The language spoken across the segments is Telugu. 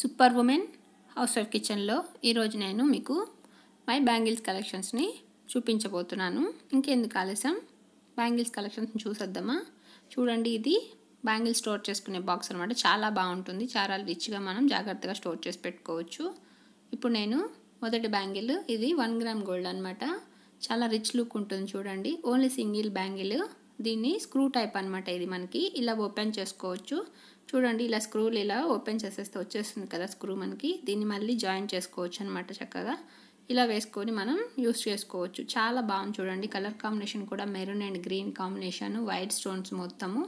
సూపర్ ఉమెన్ హౌస్ వైఫ్ కిచెన్లో ఈరోజు నేను మీకు మై బ్యాంగిల్స్ కలెక్షన్స్ని చూపించబోతున్నాను ఇంకెందుకు ఆలస్యం బ్యాంగిల్స్ కలెక్షన్స్ చూసేద్దామా చూడండి ఇది బ్యాంగిల్స్ స్టోర్ చేసుకునే బాక్స్ అనమాట చాలా బాగుంటుంది చాలా రిచ్గా మనం జాగ్రత్తగా స్టోర్ చేసి పెట్టుకోవచ్చు ఇప్పుడు నేను మొదటి బ్యాంగిల్ ఇది వన్ గ్రామ్ గోల్డ్ అనమాట చాలా రిచ్ లుక్ ఉంటుంది చూడండి ఓన్లీ సింగిల్ బ్యాంగిల్ దీన్ని స్క్రూ టైప్ అనమాట ఇది మనకి ఇలా ఓపెన్ చేసుకోవచ్చు చూడండి ఇలా స్క్రూలు ఇలా ఓపెన్ చేసేస్తే వచ్చేస్తుంది కదా స్క్రూ మనకి దీన్ని మళ్ళీ జాయిన్ చేసుకోవచ్చు అనమాట చక్కగా ఇలా వేసుకొని మనం యూస్ చేసుకోవచ్చు చాలా బాగుంది చూడండి కలర్ కాంబినేషన్ కూడా maroon and green combination white stones మొత్తము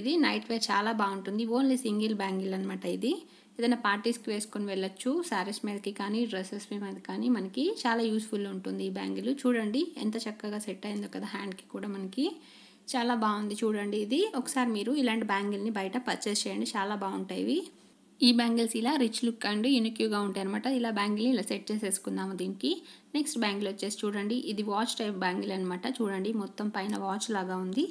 ఇది నైట్ వేర్ చాలా బాగుంటుంది ఓన్లీ సింగిల్ బ్యాంగిల్ అనమాట ఇది ఏదైనా పార్టీస్కి వేసుకొని వెళ్ళొచ్చు శారీస్ మీదకి కానీ డ్రెస్సెస్ మీద కానీ మనకి చాలా యూస్ఫుల్ ఉంటుంది ఈ బ్యాంగిల్ చూడండి ఎంత చక్కగా సెట్ అయిందో కదా హ్యాండ్కి కూడా మనకి చాలా బాగుంది చూడండి ఇది ఒకసారి మీరు ఇలాంటి బ్యాంగిల్ని బయట పర్చేస్ చేయండి చాలా బాగుంటాయి ఇవి ఈ బ్యాంగిల్స్ ఇలా రిచ్ లుక్ అండ్ యూనిక్యూగా ఉంటాయి అనమాట ఇలా బ్యాంగిల్ని ఇలా సెట్ చేసేసుకుందాము దీనికి నెక్స్ట్ బ్యాంగిల్ వచ్చేసి చూడండి ఇది వాచ్ టైప్ బ్యాంగిల్ అనమాట చూడండి మొత్తం పైన వాచ్ లాగా ఉంది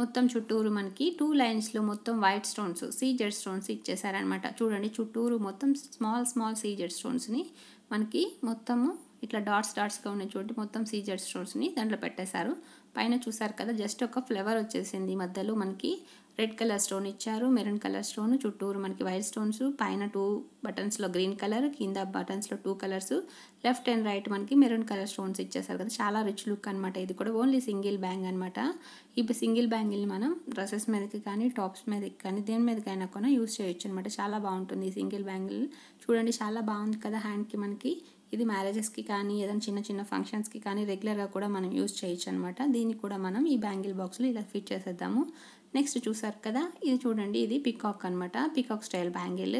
మొత్తం చుట్టూరు మనకి టూ లైన్స్లో మొత్తం వైట్ స్టోన్స్ సీజర్ స్టోన్స్ ఇచ్చేసారనమాట చూడండి చుట్టూరు మొత్తం స్మాల్ స్మాల్ సీజర్ స్టోన్స్ని మనకి మొత్తము ఇట్లా డాట్స్ డాట్స్గా ఉన్న చోటు మొత్తం సీజర్ స్టోన్స్ని దాంట్లో పెట్టేశారు పైన చూసారు కదా జస్ట్ ఒక ఫ్లవర్ వచ్చేసింది మధ్యలో మనకి రెడ్ కలర్ స్టోన్ ఇచ్చారు మెరూన్ కలర్ స్టోన్ చుట్టూరు మనకి వైట్ స్టోన్స్ పైన టూ బటన్స్లో గ్రీన్ కలర్ కింద బటన్స్లో two colours left and right మనకి మెరూన్ కలర్ స్టోన్స్ ఇచ్చేసారు కదా చాలా రిచ్ లుక్ అనమాట ఇది కూడా ఓన్లీ సింగిల్ బ్యాంగ్ అనమాట ఇప్పుడు సింగిల్ బ్యాంగిల్ మనం డ్రెస్సెస్ మీదకి కానీ టాప్స్ మీదకి కానీ దేని మీదకైనా కూడా యూస్ చేయొచ్చు అనమాట చాలా బాగుంటుంది ఈ సింగిల్ బ్యాంగిల్ చూడండి చాలా బాగుంది కదా హ్యాండ్కి మనకి ఇది మ్యారేజెస్కి కానీ ఏదైనా చిన్న చిన్న ఫంక్షన్స్కి కానీ రెగ్యులర్గా కూడా మనం యూజ్ చేయొచ్చు అనమాట దీన్ని కూడా మనం ఈ బ్యాంగిల్ బాక్స్లో ఇలా ఫిట్ చేసేద్దాము నెక్స్ట్ చూసారు కదా ఇది చూడండి ఇది పికాక్ అనమాట పికాక్ స్టైల్ బ్యాంగిల్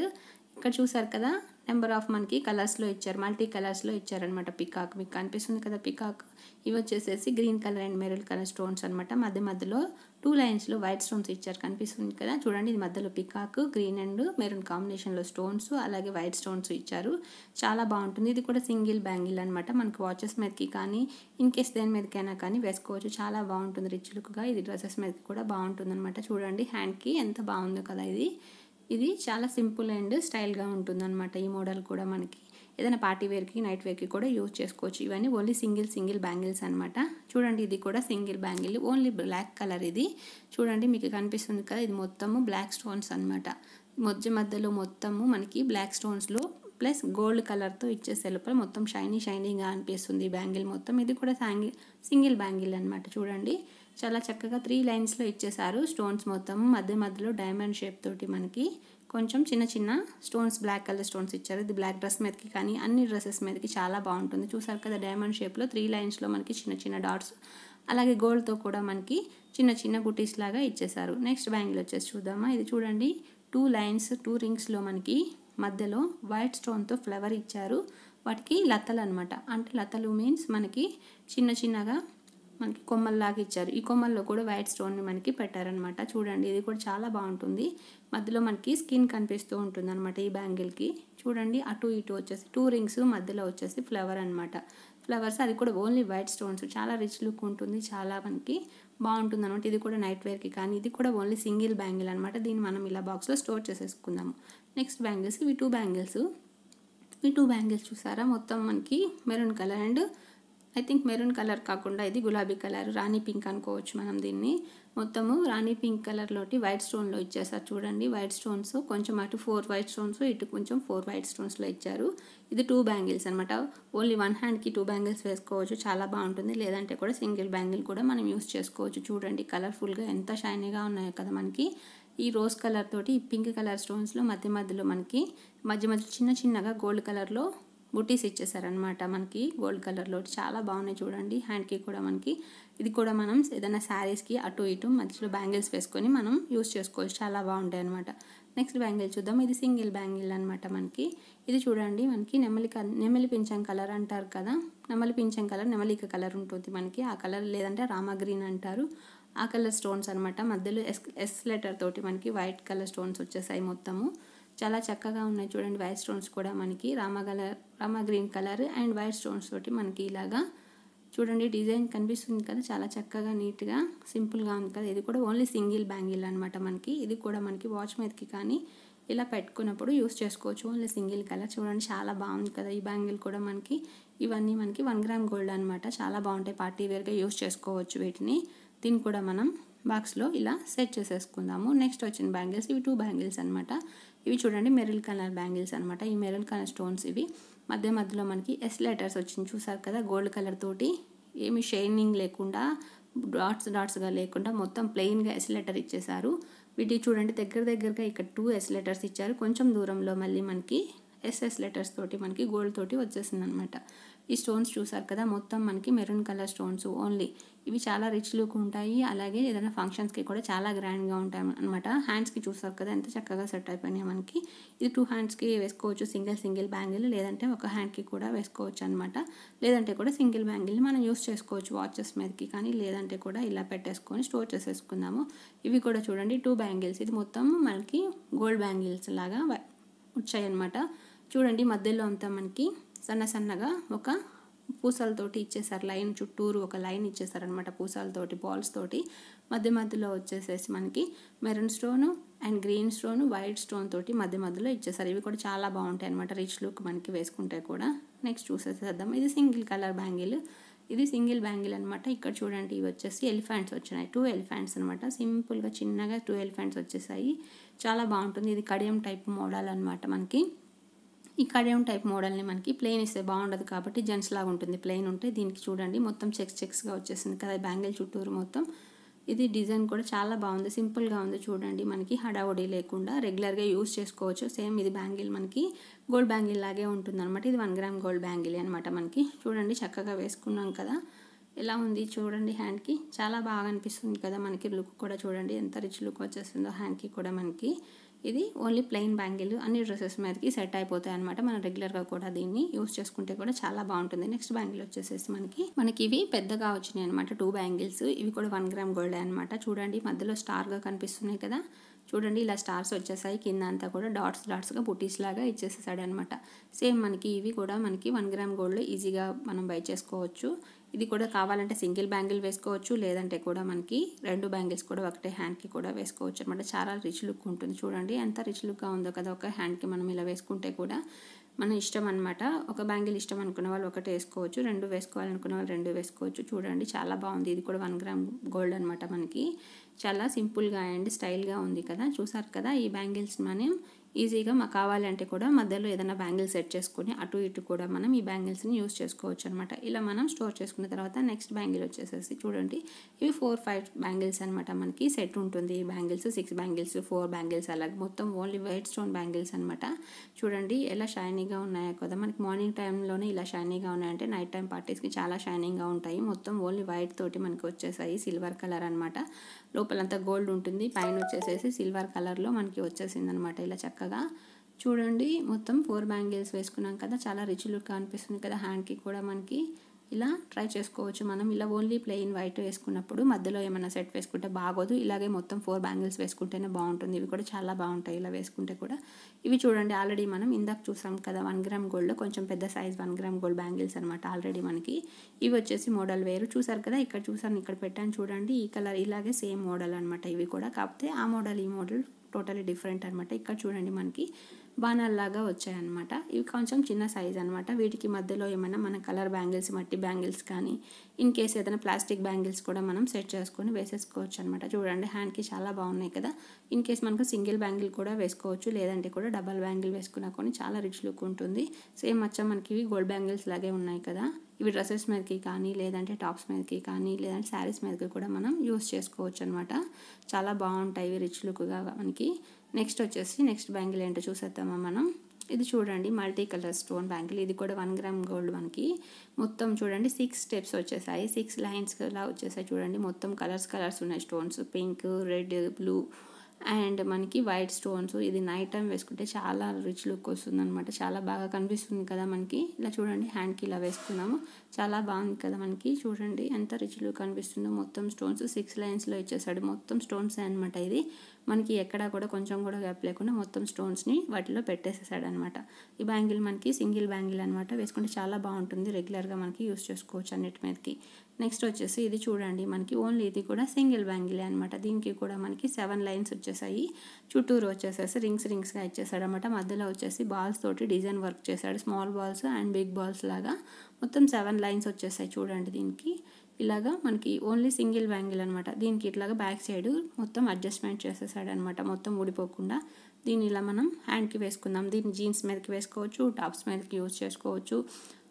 ఇక్కడ చూసారు కదా నెంబర్ ఆఫ్ మనకి కలర్స్లో ఇచ్చారు మల్టీ కలర్స్లో ఇచ్చారనమాట పికాక్ మీకు కనిపిస్తుంది కదా పికాక్ ఇవి వచ్చేసేసి green colour and maroon colour stones అనమాట మధ్య మధ్యలో టూ లైన్స్లో వైట్ స్టోన్స్ ఇచ్చారు కనిపిస్తుంది కదా చూడండి ఇది మధ్యలో పికాక్ గ్రీన్ అండ్ మెరూన్ కాంబినేషన్లో స్టోన్స్ అలాగే వైట్ స్టోన్స్ ఇచ్చారు చాలా బాగుంటుంది ఇది కూడా సింగిల్ బ్యాంగిల్ అనమాట మనకి వాచెస్ మీదకి కానీ ఇన్ కేస్ దేని మీదకైనా కానీ వేసుకోవచ్చు చాలా బాగుంటుంది రిచ్ లుక్గా ఇది డ్రెస్సెస్ మీదకి కూడా బాగుంటుంది అనమాట చూడండి హ్యాండ్కి ఎంత బాగుందో కదా ఇది ఇది చాలా సింపుల్ అండ్ స్టైల్గా ఉంటుందన్నమాట ఈ మోడల్ కూడా మనకి ఏదైనా పార్టీ వేర్కి నైట్ వేర్కి కూడా యూజ్ చేసుకోవచ్చు ఇవన్నీ ఓన్లీ సింగిల్ సింగిల్ బ్యాంగిల్స్ అనమాట చూడండి ఇది కూడా single bangle only black colour ఇది చూడండి మీకు కనిపిస్తుంది కదా ఇది మొత్తము బ్లాక్ స్టోన్స్ అనమాట మధ్య మధ్యలో మొత్తము మనకి బ్లాక్ స్టోన్స్లో ప్లస్ గోల్డ్ కలర్తో ఇచ్చేసే లోపల మొత్తం షైనీ షైనీగా అనిపిస్తుంది బ్యాంగిల్ మొత్తం ఇది కూడా సింగిల్ బ్యాంగిల్ అనమాట చూడండి చాలా చక్కగా త్రీ లైన్స్లో ఇచ్చేసారు స్టోన్స్ మొత్తం మధ్య మధ్యలో డైమండ్ షేప్ తోటి మనకి కొంచెం చిన్న చిన్న స్టోన్స్ బ్లాక్ కలర్ స్టోన్స్ ఇచ్చారు ఇది బ్లాక్ డ్రెస్ మీదకి కానీ అన్ని డ్రెస్సెస్ మీదకి చాలా బాగుంటుంది చూసారు కదా డైమండ్ షేప్లో త్రీ లైన్స్లో మనకి చిన్న చిన్న డాట్స్ అలాగే గోల్డ్తో కూడా మనకి చిన్న చిన్న గుటీస్ లాగా ఇచ్చేసారు నెక్స్ట్ బ్యాంగిల్ వచ్చేసి చూద్దామా ఇది చూడండి టూ లైన్స్ టూ రింగ్స్లో మనకి మధ్యలో వైట్ స్టోన్తో ఫ్లవర్ ఇచ్చారు వాటికి లతలు అనమాట అంటే లతలు మీన్స్ మనకి చిన్న చిన్నగా మనకి కొమ్మల్లాగా ఇచ్చారు ఈ కొమ్మల్లో కూడా వైట్ స్టోన్ని మనకి పెట్టారనమాట చూడండి ఇది కూడా చాలా బాగుంటుంది మధ్యలో మనకి స్కిన్ కనిపిస్తూ ఉంటుంది అనమాట ఈ బ్యాంగిల్కి చూడండి అటు ఇటు వచ్చేసి టూ రింగ్స్ మధ్యలో వచ్చేసి ఫ్లవర్ అనమాట ఫ్లవర్స్ అది కూడా ఓన్లీ వైట్ స్టోన్స్ చాలా రిచ్ లుక్ ఉంటుంది చాలా మనకి బాగుంటుంది అనమాట ఇది కూడా నైట్ వేర్కి కానీ ఇది కూడా ఓన్లీ సింగిల్ బ్యాంగిల్ అనమాట దీన్ని మనం ఇలా బాక్స్లో స్టోర్ చేసేసుకుందాము నెక్స్ట్ బ్యాంగిల్స్ ఇవి టూ బ్యాంగిల్స్ ఈ టూ బ్యాంగిల్స్ చూసారా మొత్తం మనకి maroon colour and I think maroon colour కాకుండా ఇది గులాబీ కలర్ రాణి పింక్ అనుకోవచ్చు మనం దీన్ని మొత్తము రాణి పింక్ కలర్లోటి వైట్ స్టోన్లో ఇచ్చేసారు చూడండి వైట్ స్టోన్స్ కొంచెం అటు ఫోర్ వైట్ స్టోన్స్ ఇటు కొంచెం ఫోర్ వైట్ స్టోన్స్లో ఇచ్చారు ఇది టూ బ్యాంగిల్స్ అనమాట ఓన్లీ వన్ హ్యాండ్కి టూ బ్యాంగిల్స్ వేసుకోవచ్చు చాలా బాగుంటుంది లేదంటే కూడా సింగిల్ బ్యాంగిల్ కూడా మనం యూస్ చేసుకోవచ్చు చూడండి కలర్ఫుల్గా ఎంత షైనీగా ఉన్నాయో కదా మనకి ఈ రోజ్ కలర్ తోటి పింక్ కలర్ స్టోన్స్లో మధ్య మధ్యలో మనకి మధ్య మధ్య చిన్న చిన్నగా గోల్డ్ కలర్లో బుటీస్ ఇచ్చేసారనమాట మనకి గోల్డ్ కలర్లో చాలా బాగున్నాయి చూడండి హ్యాండ్కి కూడా మనకి ఇది కూడా మనం ఏదైనా శారీస్కి అటు ఇటు మధ్యలో బ్యాంగిల్స్ వేసుకొని మనం యూస్ చేసుకోవచ్చు చాలా బాగుంటాయి అనమాట నెక్స్ట్ బ్యాంగిల్ చూద్దాం ఇది సింగిల్ బ్యాంగిల్ అనమాట మనకి ఇది చూడండి మనకి నెమలి నెమలి పింఛం కలర్ అంటారు కదా నెమలి పింఛం కలర్ నెమలిక కలర్ ఉంటుంది మనకి ఆ కలర్ లేదంటే రామా గ్రీన్ అంటారు ఆ కలర్ స్టోన్స్ అనమాట మధ్యలో ఎస్ ఎస్ లెటర్ తోటి మనకి వైట్ కలర్ స్టోన్స్ వచ్చేసాయి మొత్తము చాలా చక్కగా ఉన్నాయి చూడండి వైట్ స్టోన్స్ కూడా మనకి rama colour rama green colour and white stones తోటి మనకి ఇలాగా చూడండి డిజైన్ కనిపిస్తుంది కదా చాలా చక్కగా నీట్గా సింపుల్గా ఉంది కదా ఇది కూడా ఓన్లీ సింగిల్ బ్యాంగిల్ అనమాట మనకి ఇది కూడా మనకి వాచ్ మీదకి కానీ ఇలా పెట్టుకున్నప్పుడు యూస్ చేసుకోవచ్చు ఓన్లీ సింగిల్ కలర్ చూడండి చాలా బాగుంది కదా ఈ బ్యాంగిల్ కూడా మనకి ఇవన్నీ మనకి వన్ గ్రామ్ గోల్డ్ అనమాట చాలా బాగుంటాయి పార్టీ వేర్గా యూస్ చేసుకోవచ్చు వీటిని దీన్ని కూడా మనం బాక్స్లో ఇలా సెట్ చేసేసుకుందాము నెక్స్ట్ వచ్చిన బ్యాంగిల్స్ ఇవి టూ బ్యాంగిల్స్ అనమాట ఇవి చూడండి మెరూన్ కలర్ బ్యాంగిల్స్ అనమాట ఈ మెరూన్ కలర్ స్టోన్స్ ఇవి మధ్య మధ్యలో మనకి ఎస్ లెటర్స్ వచ్చింది చూసారు కదా గోల్డ్ కలర్ తోటి ఏమి షైనింగ్ లేకుండా డాట్స్ డాట్స్గా లేకుండా మొత్తం ప్లెయిన్గా ఎస్ లెటర్ ఇచ్చేసారు వీటి చూడండి దగ్గర దగ్గరగా ఇక్కడ టూ ఎస్ లెటర్స్ ఇచ్చారు కొంచెం దూరంలో మళ్ళీ మనకి ఎస్ఎస్ లెటర్స్ తోటి మనకి గోల్డ్ తోటి వచ్చేసింది అనమాట ఈ స్టోన్స్ చూసారు కదా మొత్తం మనకి మెరూన్ కలర్ స్టోన్స్ ఓన్లీ ఇవి చాలా రిచ్ లుక్ ఉంటాయి అలాగే ఏదైనా ఫంక్షన్స్కి కూడా చాలా గ్రాండ్గా ఉంటాయి అనమాట హ్యాండ్స్కి చూసారు కదా ఎంత చక్కగా సెట్ అయిపోయినాయి మనకి ఇది టూ హ్యాండ్స్కి వేసుకోవచ్చు సింగిల్ సింగిల్ బ్యాంగిల్ లేదంటే ఒక హ్యాండ్కి కూడా వేసుకోవచ్చు అనమాట లేదంటే కూడా సింగిల్ బ్యాంగిల్ని మనం యూస్ చేసుకోవచ్చు వాచెస్ మీదకి కానీ లేదంటే కూడా ఇలా పెట్టేసుకొని స్టోర్ చేసేసుకుందాము ఇవి కూడా చూడండి టూ బ్యాంగిల్స్ ఇది మొత్తం మనకి గోల్డ్ బ్యాంగిల్స్ లాగా వచ్చాయి అనమాట చూడండి మధ్యలో అంతా మనకి సన్న సన్నగా ఒక పూసలతోటి ఇచ్చేసారు లైన్ చుట్టూరు ఒక లైన్ ఇచ్చేసారనమాట పూసలతోటి బాల్స్ తోటి మధ్య మధ్యలో వచ్చేసేసి మనకి maroon stone and green stone white stone తోటి మధ్య మధ్యలో ఇచ్చేసారు ఇవి కూడా చాలా బాగుంటాయి అనమాట రిచ్ లుక్ మనకి వేసుకుంటే కూడా నెక్స్ట్ చూసేసేద్దాం ఇది సింగిల్ కలర్ బ్యాంగిల్ ఇది సింగిల్ బ్యాంగిల్ అనమాట ఇక్కడ చూడండి ఇవి వచ్చేసి ఎలిఫెంట్స్ వచ్చినాయి టూ ఎలిఫెంట్స్ అనమాట సింపుల్గా చిన్నగా టూ ఎలిఫెంట్స్ వచ్చేసాయి చాలా బాగుంటుంది ఇది కడియం టైప్ మోడల్ అనమాట మనకి ఈ కడేమ్ టైప్ మోడల్ని మనకి ప్లెయిన్ ఇస్తే బాగుండదు కాబట్టి జెంట్స్ లాగా ఉంటుంది ప్లెయిన్ ఉంటే దీనికి చూడండి మొత్తం చెక్స్ చెక్స్గా వచ్చేసింది కదా బ్యాంగిల్ చుట్టూరు మొత్తం ఇది డిజైన్ కూడా చాలా బాగుంది సింపుల్గా ఉంది చూడండి మనకి హడావుడి లేకుండా రెగ్యులర్గా యూస్ చేసుకోవచ్చు సేమ్ ఇది బ్యాంగిల్ మనకి గోల్డ్ బ్యాంగిల్ లాగే ఉంటుంది అనమాట ఇది వన్ గ్రామ్ గోల్డ్ బ్యాంగిల్ అనమాట మనకి చూడండి చక్కగా వేసుకున్నాం కదా ఎలా ఉంది చూడండి హ్యాండ్కి చాలా బాగా అనిపిస్తుంది కదా మనకి లుక్ కూడా చూడండి ఎంత రిచ్ లుక్ వచ్చేస్తుందో హ్యాండ్కి కూడా మనకి ఇది ఓన్లీ ప్లెయిన్ బ్యాంగిల్ అన్ని డ్రెస్సెస్ మీదకి సెట్ అయిపోతాయి అనమాట మనం రెగ్యులర్గా కూడా దీన్ని యూస్ చేసుకుంటే కూడా చాలా బాగుంటుంది నెక్స్ట్ బ్యాంగిల్ వచ్చేసేసి మనకి మనకి ఇవి పెద్దగా వచ్చినాయి అనమాట టూ బ్యాంగిల్స్ ఇవి కూడా వన్ గ్రామ్ గోల్డ్ అనమాట చూడండి మధ్యలో స్టార్గా కనిపిస్తున్నాయి కదా చూడండి ఇలా స్టార్స్ వచ్చేసాయి కింద అంతా కూడా డాట్స్ డాట్స్గా బుటీస్ లాగా ఇచ్చేసేసాడు అనమాట సేమ్ మనకి ఇవి కూడా మనకి వన్ గ్రామ్ గోల్డ్లో ఈజీగా మనం బై చేసుకోవచ్చు ఇది కూడా కావాలంటే సింగిల్ బ్యాంగిల్ వేసుకోవచ్చు లేదంటే కూడా మనకి రెండు బ్యాంగిల్స్ కూడా ఒకటే హ్యాండ్కి కూడా వేసుకోవచ్చు అనమాట చాలా రిచ్ లుక్ ఉంటుంది చూడండి ఎంత రిచ్ లుక్గా ఉందో కదా ఒక హ్యాండ్కి మనం ఇలా వేసుకుంటే కూడా మన ఇష్టం అనమాట ఒక బ్యాంగిల్ ఇష్టం అనుకున్న వాళ్ళు ఒకటి వేసుకోవచ్చు రెండు వేసుకోవాలనుకున్న వాళ్ళు రెండు వేసుకోవచ్చు చూడండి చాలా బాగుంది ఇది కూడా వన్ గ్రామ్ గోల్డ్ అనమాట మనకి చాలా సింపుల్గా అండ్ స్టైల్గా ఉంది కదా చూసారు కదా ఈ బ్యాంగిల్స్ మనం ఈజీగా మాకు కావాలంటే కూడా మధ్యలో ఏదైనా బ్యాంగిల్ సెట్ చేసుకుని అటు ఇటు కూడా మనం ఈ బ్యాంగిల్స్ని యూస్ చేసుకోవచ్చు అనమాట ఇలా మనం స్టోర్ చేసుకున్న తర్వాత నెక్స్ట్ బ్యాంగిల్ వచ్చేసేసి చూడండి ఇవి ఫోర్ ఫైవ్ బ్యాంగిల్స్ అనమాట మనకి సెట్ ఉంటుంది ఈ bangles six bangles four bangles అలాగే మొత్తం ఓన్లీ వైట్ స్టోన్ బ్యాంగిల్స్ అనమాట చూడండి ఎలా షైనింగ్గా ఉన్నాయో కదా మనకి మార్నింగ్ టైంలోనే ఇలా షైనింగ్గా ఉన్నాయంటే నైట్ టైం పార్టీస్కి చాలా షైనింగ్గా ఉంటాయి మొత్తం ఓన్లీ వైట్ తోటి మనకి వచ్చేసాయి సిల్వర్ కలర్ అనమాట లోపలంతా గోల్డ్ ఉంటుంది పైన వచ్చేసేసి సిల్వర్ కలర్లో మనకి వచ్చేసింది అనమాట ఇలా చక్క కదా చూడండి మొత్తం ఫోర్ బ్యాంగిల్స్ వేసుకున్నాం కదా చాలా రిచ్ లుక్ అనిపిస్తుంది కదా హ్యాండ్కి కూడా మనకి ఇలా ట్రై చేసుకోవచ్చు మనం ఇలా ఓన్లీ ప్లెయిన్ వైట్ వేసుకున్నప్పుడు మధ్యలో ఏమైనా సెట్ వేసుకుంటే బాగోదు ఇలాగే మొత్తం ఫోర్ బ్యాంగిల్స్ వేసుకుంటేనే బాగుంటుంది ఇవి కూడా చాలా బాగుంటాయి ఇలా వేసుకుంటే కూడా ఇవి చూడండి ఆల్రెడీ మనం ఇందాక చూసాం కదా వన్ గ్రామ్ గోల్డ్లో కొంచెం పెద్ద size one gram gold bangles అనమాట ఆల్రెడీ మనకి ఇవి వచ్చేసి మోడల్ వేరు చూసారు కదా ఇక్కడ చూసాను ఇక్కడ పెట్టాను చూడండి ఈ కలర్ ఇలాగే సేమ్ మోడల్ అనమాట ఇవి కూడా కాకపోతే ఆ మోడల్ ఈ మోడల్ టోటలీ డిఫరెంట్ అనమాట ఇక్కడ చూడండి మనకి బాణాల్లాగా వచ్చాయన్నమాట ఇవి కొంచెం చిన్న సైజ్ అనమాట వీటికి మధ్యలో ఏమైనా మన కలర్ బ్యాంగిల్స్ మట్టి బ్యాంగిల్స్ కానీ ఇన్ కేస్ ఏదైనా ప్లాస్టిక్ బ్యాంగిల్స్ కూడా మనం సెట్ చేసుకొని వేసేసుకోవచ్చు అనమాట చూడండి హ్యాండ్కి చాలా బాగున్నాయి కదా ఇన్ కేస్ మనకు సింగిల్ బ్యాంగిల్ కూడా వేసుకోవచ్చు లేదంటే కూడా డబల్ బ్యాంగిల్ వేసుకున్నా కొన్ని చాలా రిచ్ లుక్ ఉంటుంది సేమ్ మచ్చ మనకి ఇవి గోల్డ్ బ్యాంగిల్స్ లాగే ఉన్నాయి కదా ఇవి డ్రెస్సెస్ మీదకి కానీ లేదంటే టాప్స్ మీదకి కానీ లేదంటే శారీస్ మీదకి కూడా మనం యూస్ చేసుకోవచ్చు అనమాట చాలా బాగుంటాయి ఇవి రిచ్ లుక్గా మనకి నెక్స్ట్ వచ్చేసి నెక్స్ట్ బ్యాంగిల్ ఏంటో చూసేద్దామా మనం ఇది చూడండి మల్టీ కలర్ స్టోన్ బ్యాంగిల్ ఇది కూడా వన్ గ్రామ్ గోల్డ్ మనకి మొత్తం చూడండి సిక్స్ స్టెప్స్ వచ్చేసాయి సిక్స్ లైన్స్ అలా వచ్చేసాయి చూడండి మొత్తం కలర్స్ కలర్స్ ఉన్నాయి stones pink red blue and మనకి వైట్ స్టోన్స్ ఇది నైట్ టైం వేసుకుంటే చాలా రిచ్ లుక్ వస్తుంది అనమాట చాలా బాగా కనిపిస్తుంది కదా మనకి ఇలా చూడండి హ్యాండ్కి ఇలా వేసుకున్నాము చాలా బాగుంది కదా మనకి చూడండి ఎంత రిచ్ లుక్ కనిపిస్తుందో మొత్తం స్టోన్స్ సిక్స్ లైన్స్లో ఇచ్చేసాడు మొత్తం స్టోన్స్ అనమాట ఇది మనకి ఎక్కడా కూడా కొంచెం కూడా గ్యాప్ లేకుండా మొత్తం స్టోన్స్ని వాటిలో అనమాట ఈ బ్యాంగిల్ మనకి సింగిల్ బ్యాంగిల్ అనమాట వేసుకుంటే చాలా బాగుంటుంది రెగ్యులర్గా మనకి యూస్ చేసుకోవచ్చు అన్నిటి మీదకి నెక్స్ట్ వచ్చేసి ఇది చూడండి మనకి ఓన్లీ ఇది కూడా సింగిల్ బ్యాంగిలే అనమాట దీనికి కూడా మనకి సెవెన్ లైన్స్ వచ్చేసాయి చుట్టూరు వచ్చేసేసి రింగ్స్ రింగ్స్గా ఇచ్చేసాడు అనమాట మధ్యలో వచ్చేసి బాల్స్ తోటి డిజైన్ వర్క్ చేశాడు small balls and big balls లాగా మొత్తం సెవెన్ లైన్స్ వచ్చేసాయి చూడండి దీనికి ఇలాగా మనకి ఓన్లీ సింగిల్ బ్యాంగిల్ అనమాట దీనికి ఇట్లాగా బ్యాక్ సైడ్ మొత్తం అడ్జస్ట్మెంట్ చేసేసాడనమాట మొత్తం ఊడిపోకుండా దీన్ని ఇలా మనం హ్యాండ్కి వేసుకుందాం దీన్ని జీన్స్ మీదకి వేసుకోవచ్చు టాప్స్ మీదకి యూజ్ చేసుకోవచ్చు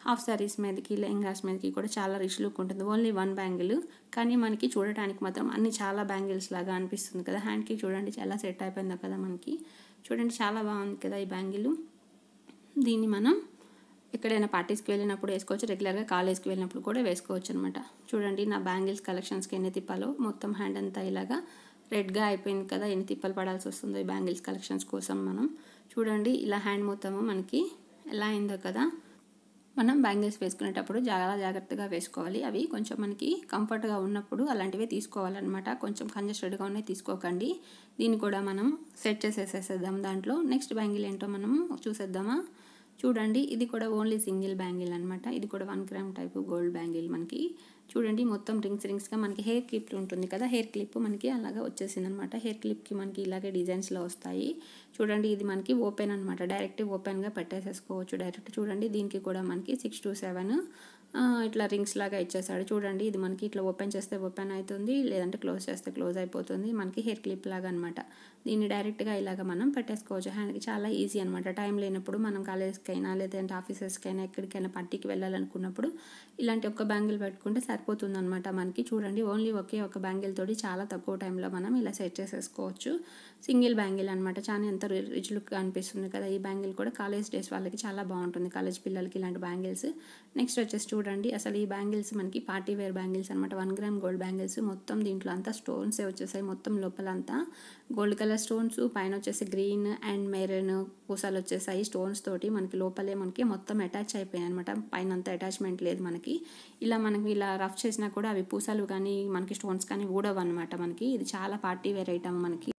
హాఫ్ శారీస్ మీదకి లెహంగాస్ మీదకి కూడా చాలా రిచ్ లుక్ ఉంటుంది ఓన్లీ వన్ బ్యాంగిల్ కానీ మనకి చూడటానికి మాత్రం అన్ని చాలా బ్యాంగిల్స్ లాగా అనిపిస్తుంది కదా హ్యాండ్కి చూడండి చాలా సెట్ అయిపోయిందో కదా మనకి చూడండి చాలా బాగుంది కదా ఈ బ్యాంగిల్ దీన్ని మనం ఎక్కడైనా పార్టీస్కి వెళ్ళినప్పుడు వేసుకోవచ్చు రెగ్యులర్గా కాలేజ్కి వెళ్ళినప్పుడు కూడా వేసుకోవచ్చు అనమాట చూడండి నా బ్యాంగిల్స్ కలెక్షన్స్కి ఎన్ని తిప్పాలో మొత్తం హ్యాండ్ అంతా ఇలాగా రెడ్గా అయిపోయింది కదా ఎన్ని తిప్పలు పడాల్సి వస్తుందో ఈ బ్యాంగిల్స్ కలెక్షన్స్ కోసం మనం చూడండి ఇలా హ్యాండ్ మొత్తము మనకి ఎలా అయిందో కదా మనం బ్యాంగిల్స్ వేసుకునేటప్పుడు చాలా జాగ్రత్తగా వేసుకోవాలి అవి కొంచెం మనకి కంఫర్ట్గా ఉన్నప్పుడు అలాంటివే తీసుకోవాలన్నమాట కొంచెం కంజెస్టెడ్గా ఉన్నాయి తీసుకోకండి దీన్ని కూడా మనం సెట్ చేసేసేద్దాం దాంట్లో నెక్స్ట్ బ్యాంగిల్ ఏంటో మనం చూసేద్దామా చూడండి ఇది కూడా ఓన్లీ సింగిల్ బ్యాంగిల్ అనమాట ఇది కూడా one gram type gold bangle మనకి చూడండి మొత్తం రింగ్స్ రింగ్స్గా మనకి హెయిర్ క్లిప్ ఉంటుంది కదా హెయిర్ క్లిప్ మనకి అలాగా వచ్చేసింది అనమాట హెయిర్ క్లిప్కి మనకి ఇలాగే డిజైన్స్లో వస్తాయి చూడండి ఇది మనకి ఓపెన్ అనమాట డైరెక్ట్ ఓపెన్గా పెట్టేసేసుకోవచ్చు డైరెక్ట్ చూడండి దీనికి కూడా మనకి సిక్స్ టు సెవెన్ ఇట్లా రింగ్స్ లాగా ఇచ్చేసాడు చూడండి ఇది మనకి ఇట్లా ఓపెన్ చేస్తే ఓపెన్ అవుతుంది లేదంటే క్లోజ్ చేస్తే క్లోజ్ అయిపోతుంది మనకి హెయిర్ క్లిప్ లాగా అనమాట దీన్ని డైరెక్ట్గా ఇలాగ మనం పెట్టేసుకోవచ్చు హ్యాండ్కి చాలా ఈజీ అనమాట టైం లేనప్పుడు మనం అయినా లేదంటే ఆఫీసెస్కైనా ఎక్కడికైనా పార్టీకి వెళ్ళాలనుకున్నప్పుడు ఇలాంటి ఒక్క బ్యాంగిల్ పెట్టుకుంటే సరిపోతుంది అనమాట మనకి చూడండి ఓన్లీ ఒకే ఒక బ్యాంగిల్ తోటి చాలా తక్కువ టైంలో మనం ఇలా సెట్ చేసేసుకోవచ్చు సింగిల్ బ్యాంగిల్ అనమాట చాలా ఎంత రిచ్ లుక్ అనిపిస్తుంది కదా ఈ బ్యాంగిల్ కూడా కాలేజ్ డేస్ వాళ్ళకి చాలా బాగుంటుంది కాలేజ్ పిల్లలకి ఇలాంటి బ్యాంగిల్స్ నెక్స్ట్ వచ్చేసి చూడండి అసలు ఈ బ్యాంగిల్స్ మనకి పార్టీ వేర్ బ్యాంగిల్స్ అనమాట వన్ గ్రామ్ గోల్డ్ బ్యాంగిల్స్ మొత్తం దీంట్లో అంతా స్టోన్సే వచ్చేసాయి మొత్తం లోపలంతా గోల్డ్ కలర్ స్టోన్స్ పైన వచ్చేసి గ్రీన్ అండ్ మెరూన్ పూసాలు వచ్చేసాయి స్టోన్స్ తోటి మనకి లోపలే మనకి మొత్తం అటాచ్ అయిపోయాయి అనమాట పైన అంతా అటాచ్మెంట్ లేదు మనకి ఇలా మనకి ఇలా రఫ్ చేసినా కూడా అవి పూసాలు కానీ మనకి స్టోన్స్ కానీ ఊడవు అనమాట మనకి ఇది చాలా పార్టీ వేర్ ఐటమ్ మనకి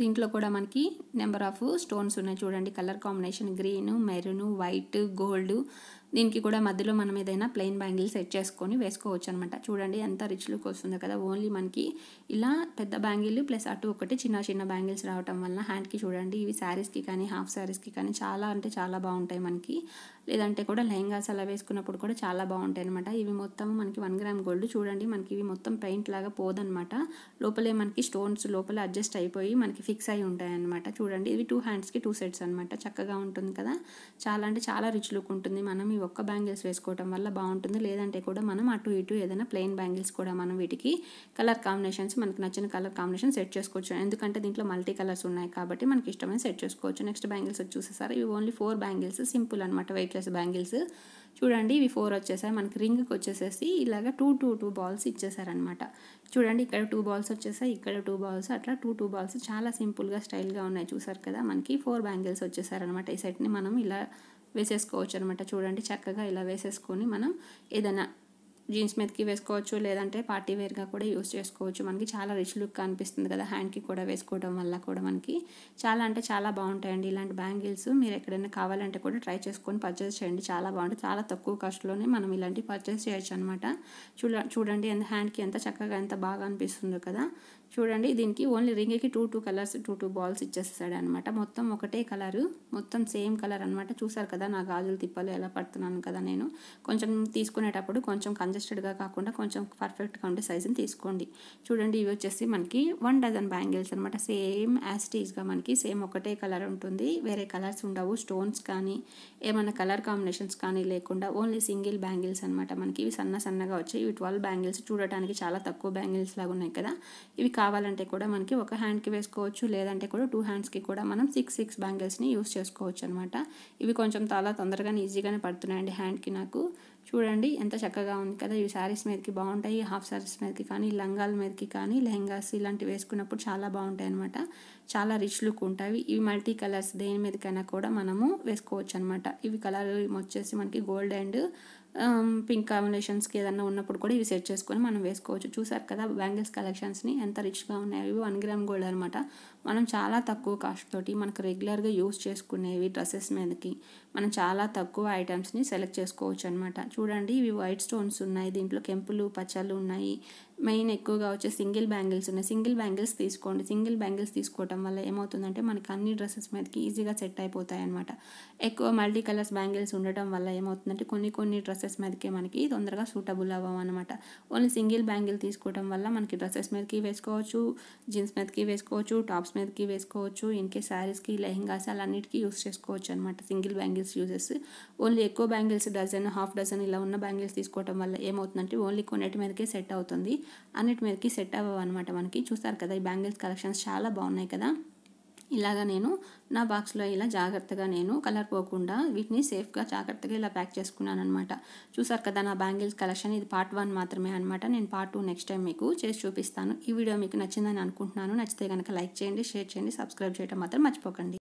దీంట్లో కూడా మనకి నెంబర్ ఆఫ్ స్టోన్స్ ఉన్నాయి చూడండి colour combination green maroon white gold దీనికి కూడా మధ్యలో మనం ఏదైనా ప్లెయిన్ బ్యాంగిల్ సెట్ చేసుకొని వేసుకోవచ్చు అనమాట చూడండి ఎంత రిచ్ లుక్ వస్తుందో కదా ఓన్లీ మనకి ఇలా పెద్ద బ్యాంగిల్ ప్లస్ అటు ఒకటి చిన్న చిన్న బ్యాంగిల్స్ రావటం వల్ల హ్యాండ్కి చూడండి ఇవి శారీస్కి కానీ హాఫ్ శారీస్కి కానీ చాలా అంటే చాలా బాగుంటాయి మనకి లేదంటే కూడా లెహంగాస్ అలా వేసుకున్నప్పుడు కూడా చాలా బాగుంటాయి అనమాట ఇవి మొత్తం మనకి వన్ గ్రామ్ గోల్డ్ చూడండి మనకి ఇవి మొత్తం పెయింట్ లాగా పోదనమాట లోపలే మనకి స్టోన్స్ లోపల అడ్జస్ట్ అయిపోయి మనకి ఫిక్స్ అయి ఉంటాయి అనమాట చూడండి ఇవి టూ హ్యాండ్స్కి టూ సెట్స్ అనమాట చక్కగా ఉంటుంది కదా చాలా అంటే చాలా రిచ్ లుక్ ఉంటుంది మనం ఒక్క బ్యాంగిల్స్ వేసుకోవటం వల్ల బాగుంటుంది లేదంటే కూడా మనం అటు ఇటు ఏదైనా ప్లెయిన్ బ్యాంగిల్స్ కూడా మనం వీటికి కలర్ కాంబినేషన్స్ మనకు నచ్చిన కలర్ కాంబినేషన్ సెట్ చేసుకోవచ్చు ఎందుకంటే దీంట్లో మల్టీ కలర్స్ ఉన్నాయి కాబట్టి మనకి ఇష్టమైన సెట్ చేసుకోవచ్చు నెక్స్ట్ బ్యాంగిల్స్ వచ్చి చూసేసారు ఇవి ఓన్లీ ఫోర్ బ్యాంగిల్స్ సింపుల్ అనమాట వెయిట్లెస్ బ్యాంగిల్స్ చూడండి ఇవి ఫోర్ వచ్చేసాయి మనకి రింగ్కి వచ్చేసేసి ఇలాగ టూ టూ టూ బాల్స్ ఇచ్చేసారనమాట చూడండి ఇక్కడ టూ బాల్స్ వచ్చేసాయి ఇక్కడ టూ బాల్స్ అట్లా టూ టూ బాల్స్ చాలా సింపుల్గా స్టైల్గా ఉన్నాయి చూసారు కదా మనకి ఫోర్ బ్యాంగిల్స్ వచ్చేసారనమాట ఈ సెట్ని మనం ఇలా వేసేసుకోవచ్చు అనమాట చూడండి చక్కగా ఇలా వేసేసుకొని మనం ఏదైనా జీన్స్ మీదకి వేసుకోవచ్చు లేదంటే పార్టీ వేర్గా కూడా యూస్ చేసుకోవచ్చు మనకి చాలా రిచ్ లుక్ అనిపిస్తుంది కదా హ్యాండ్కి కూడా వేసుకోవడం వల్ల కూడా మనకి చాలా అంటే చాలా బాగుంటాయండి ఇలాంటి బ్యాంగిల్స్ మీరు ఎక్కడైనా కావాలంటే కూడా ట్రై చేసుకొని పర్చేస్ చేయండి చాలా బాగుంటుంది చాలా తక్కువ ఖర్చులోనే మనం ఇలాంటి పర్చేస్ చేయొచ్చు అనమాట చూడ చూడండి ఎంత హ్యాండ్కి ఎంత చక్కగా ఎంత బాగా అనిపిస్తుందో కదా చూడండి దీనికి ఓన్లీ రింగ్కి two two colours two two balls ఇచ్చేస్తాడు అనమాట మొత్తం ఒకటే కలరు మొత్తం సేమ్ కలర్ అనమాట చూసారు కదా నా గాజులు తిప్పలు ఎలా పడుతున్నాను కదా నేను కొంచెం తీసుకునేటప్పుడు కొంచెం కంజెస్టెడ్గా కాకుండా కొంచెం పర్ఫెక్ట్గా ఉండే సైజుని తీసుకోండి చూడండి ఇవి వచ్చేసి మనకి వన్ డజన్ బ్యాంగిల్స్ అనమాట సేమ్ యాస్టీజ్గా మనకి సేమ్ ఒకటే కలర్ ఉంటుంది వేరే కలర్స్ ఉండవు స్టోన్స్ కానీ ఏమైనా కలర్ కాంబినేషన్స్ కానీ లేకుండా ఓన్లీ సింగిల్ బ్యాంగిల్స్ అనమాట మనకి ఇవి సన్న సన్నగా వచ్చాయి ఇవి ట్వెల్వ్ బ్యాంగిల్స్ చూడటానికి చాలా తక్కువ బ్యాంగిల్స్ లాగా ఉన్నాయి కదా ఇవి కావాలంటే కూడా మనకి ఒక హ్యాండ్కి వేసుకోవచ్చు లేదంటే కూడా టూ హ్యాండ్స్కి కూడా మనం సిక్స్ సిక్స్ బ్యాంగిల్స్ని యూస్ చేసుకోవచ్చు అనమాట ఇవి కొంచెం చాలా తొందరగానే ఈజీగానే పడుతున్నాయండి హ్యాండ్కి నాకు చూడండి ఎంత చక్కగా ఉంది కదా ఇవి శారీస్ మీదకి బాగుంటాయి హాఫ్ శారీస్ మీదకి కానీ లంగాల మీదకి కానీ లెహెంగాస్ ఇలాంటివి వేసుకున్నప్పుడు చాలా బాగుంటాయి అనమాట చాలా రిచ్ లుక్ ఉంటాయి ఇవి మల్టీ కలర్స్ దేని మీదకైనా కూడా మనము వేసుకోవచ్చు అనమాట ఇవి కలర్ వచ్చేసి మనకి గోల్డ్ అండ్ పింక్ um, కాంబినేషన్స్కి ఏదన్నా ఉన్నప్పుడు కూడా ఇవి సెట్ చేసుకొని మనం వేసుకోవచ్చు చూసారు కదా బ్యాంగిల్స్ కలెక్షన్స్ని ఎంత రిచ్గా ఉన్నాయి ఇవి వన్ గ్రామ్ గోల్డ్ అనమాట మనం చాలా తక్కువ కాస్ట్ తోటి మనకు రెగ్యులర్గా యూస్ చేసుకునేవి డ్రెస్సెస్ మీదకి మనం చాలా తక్కువ ఐటమ్స్ని సెలెక్ట్ చేసుకోవచ్చు అనమాట చూడండి ఇవి వైట్ స్టోన్స్ ఉన్నాయి దీంట్లో కెంపులు పచ్చళ్ళు ఉన్నాయి మెయిన్ ఎక్కువగా వచ్చే సింగిల్ బ్యాంగిల్స్ ఉన్నాయి సింగిల్ బ్యాంగిల్స్ తీసుకోండి సింగిల్ బ్యాంగిల్స్ తీసుకోవటం వల్ల ఏమవుతుందంటే మనకి అన్ని డ్రెస్సెస్ మీదకి ఈజీగా సెట్ అయిపోతాయి అనమాట ఎక్కువ మల్టీ కలర్స్ బ్యాంగిల్స్ ఉండటం వల్ల ఏమవుతుందంటే కొన్ని కొన్ని డ్రెస్సెస్ మీదకి మనకి తొందరగా సూటబుల్ అవ్వం అనమాట ఓన్లీ సింగిల్ బ్యాంగిల్ తీసుకోవటం వల్ల మనకి డ్రెస్సెస్ మీదకి వేసుకోవచ్చు జీన్స్ మీదకి వేసుకోవచ్చు టాప్స్ మీదకి వేసుకోవచ్చు ఇన్కే శారీస్కి లెహెంగాస్ అలా అన్నిటికీ యూస్ చేసుకోవచ్చు అనమాట సింగిల్ బ్యాంగిల్స్ యూజెస్ ఓన్లీ ఎక్కువ బ్యాంగిల్స్ డజన్ హాఫ్ డజన్ ఇలా ఉన్న బ్యాంగిల్స్ తీసుకోవటం వల్ల ఏమవుతుందంటే ఓన్లీ కొన్నిటి మీదకే సెట్ అవుతుంది అన్నిటి మీదకి సెట్ అవ్వనమాట మనకి చూస్తారు కదా ఈ బ్యాంగిల్స్ కలెక్షన్స్ చాలా బాగున్నాయి కదా ఇలాగ నేను నా బాక్స్లో ఇలా జాగ్రత్తగా నేను కలర్ పోకుండా వీటిని సేఫ్గా జాగ్రత్తగా ఇలా ప్యాక్ చేసుకున్నాను అనమాట చూసారు కదా నా బ్యాంగిల్స్ కలెక్షన్ ఇది పార్ట్ వన్ మాత్రమే అనమాట నేను పార్ట్ టూ నెక్స్ట్ టైం మీకు చేసి చూపిస్తాను ఈ వీడియో మీకు నచ్చిందని అనుకుంటున్నాను నచ్చితే కనుక లైక్ చేయండి షేర్ చేయండి సబ్స్క్రైబ్ చేయడం మాత్రం మర్చిపోకండి